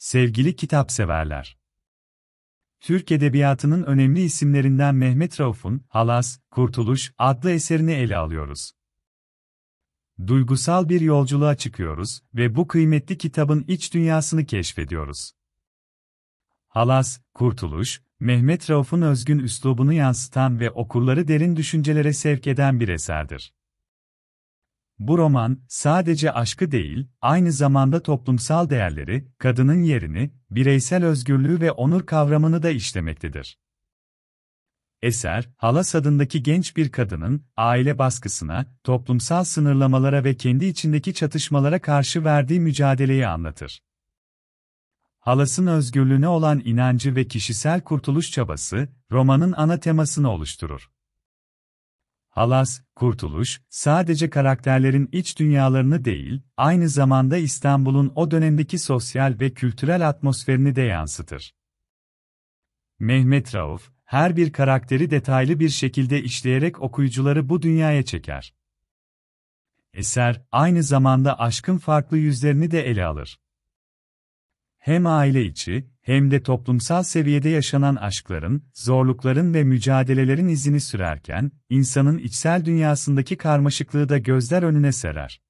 Sevgili kitap severler, Türk edebiyatının önemli isimlerinden Mehmet Rauf'un Halas, Kurtuluş adlı eserini ele alıyoruz. Duygusal bir yolculuğa çıkıyoruz ve bu kıymetli kitabın iç dünyasını keşfediyoruz. Halas, Kurtuluş, Mehmet Rauf'un özgün üslubunu yansıtan ve okurları derin düşüncelere sevk eden bir eserdir. Bu roman, sadece aşkı değil, aynı zamanda toplumsal değerleri, kadının yerini, bireysel özgürlüğü ve onur kavramını da işlemektedir. Eser, Halas adındaki genç bir kadının, aile baskısına, toplumsal sınırlamalara ve kendi içindeki çatışmalara karşı verdiği mücadeleyi anlatır. Halas'ın özgürlüğüne olan inancı ve kişisel kurtuluş çabası, romanın ana temasını oluşturur. Halas, Kurtuluş, sadece karakterlerin iç dünyalarını değil, aynı zamanda İstanbul'un o dönemdeki sosyal ve kültürel atmosferini de yansıtır. Mehmet Rauf, her bir karakteri detaylı bir şekilde işleyerek okuyucuları bu dünyaya çeker. Eser, aynı zamanda aşkın farklı yüzlerini de ele alır. Hem aile içi, hem de toplumsal seviyede yaşanan aşkların, zorlukların ve mücadelelerin izini sürerken, insanın içsel dünyasındaki karmaşıklığı da gözler önüne serer.